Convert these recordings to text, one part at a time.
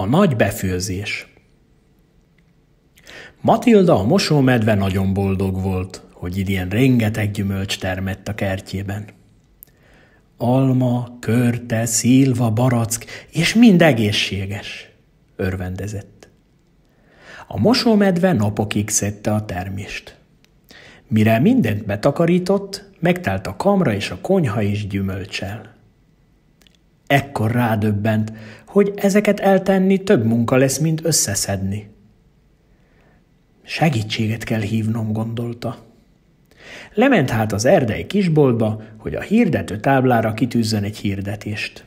A nagy befőzés Matilda a mosómedve nagyon boldog volt, hogy idén rengeteg gyümölcs termett a kertjében. Alma, körte, szilva, barack, és mind egészséges, örvendezett. A mosómedve napokig szedte a termést. Mire mindent betakarított, megtelt a kamra és a konyha is gyümölcsel. Ekkor rádöbbent, hogy ezeket eltenni több munka lesz, mint összeszedni. Segítséget kell hívnom, gondolta. Lement hát az erdei kisboltba, hogy a hirdető táblára kitűzzön egy hirdetést.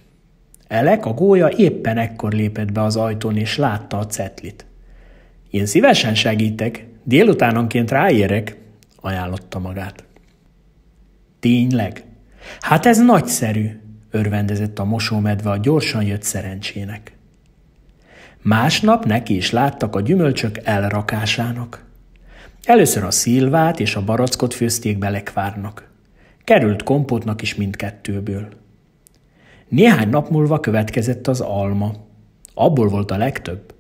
Elek a gólya éppen ekkor lépett be az ajtón, és látta a cetlit. Én szívesen segítek, délutánonként ráérek, ajánlotta magát. Tényleg? Hát ez nagyszerű, örvendezett a mosómedve a gyorsan jött szerencsének. Másnap neki is láttak a gyümölcsök elrakásának. Először a szilvát és a barackot főzték belekvárnak. Került kompótnak is mindkettőből. Néhány nap múlva következett az alma. Abból volt a legtöbb.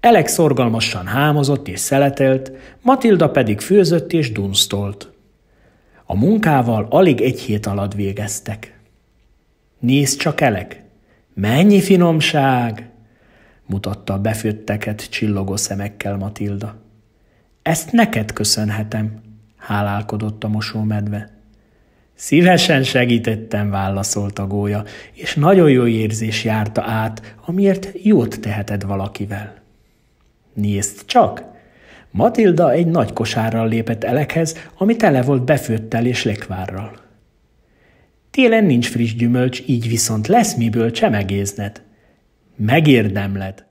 Elek szorgalmasan hámozott és szeletelt, Matilda pedig főzött és dunsztolt. A munkával alig egy hét alatt végeztek. Nézd csak, Elek! Mennyi finomság! mutatta a befőtteket csillogó szemekkel Matilda. Ezt neked köszönhetem, hálálkodott a mosómedve. Szívesen segítettem, válaszolta Gólya, és nagyon jó érzés járta át, amiért jót teheted valakivel. Nézd csak! Matilda egy nagy kosárral lépett Elekhez, ami tele volt befőttel és lekvárral. Télen nincs friss gyümölcs, így viszont lesz miből csemegézned. Megérdemled.